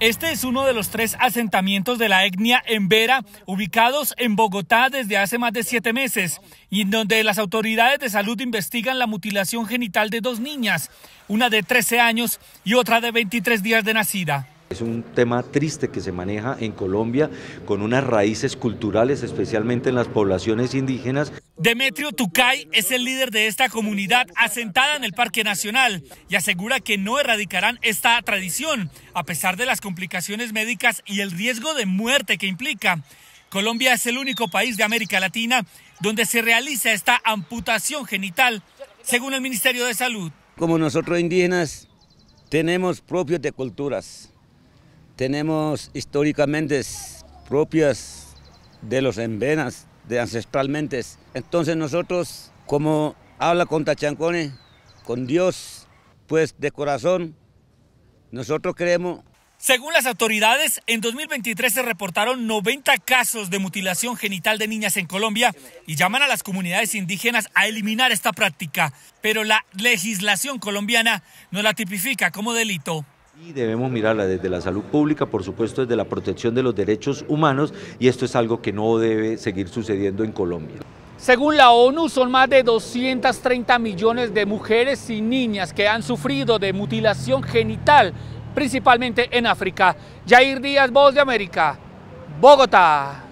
Este es uno de los tres asentamientos de la etnia Vera, ubicados en Bogotá desde hace más de siete meses, y en donde las autoridades de salud investigan la mutilación genital de dos niñas, una de 13 años y otra de 23 días de nacida. Es un tema triste que se maneja en Colombia con unas raíces culturales, especialmente en las poblaciones indígenas. Demetrio Tucay es el líder de esta comunidad asentada en el Parque Nacional y asegura que no erradicarán esta tradición, a pesar de las complicaciones médicas y el riesgo de muerte que implica. Colombia es el único país de América Latina donde se realiza esta amputación genital, según el Ministerio de Salud. Como nosotros indígenas tenemos propios de culturas, tenemos históricamente propias de los envenas de ancestralmente. Entonces nosotros, como habla con Tachancone, con Dios, pues de corazón, nosotros creemos según las autoridades, en 2023 se reportaron 90 casos de mutilación genital de niñas en Colombia y llaman a las comunidades indígenas a eliminar esta práctica, pero la legislación colombiana no la tipifica como delito. Y debemos mirarla desde la salud pública, por supuesto desde la protección de los derechos humanos, y esto es algo que no debe seguir sucediendo en Colombia. Según la ONU, son más de 230 millones de mujeres y niñas que han sufrido de mutilación genital, principalmente en África. Jair Díaz, Voz de América, Bogotá.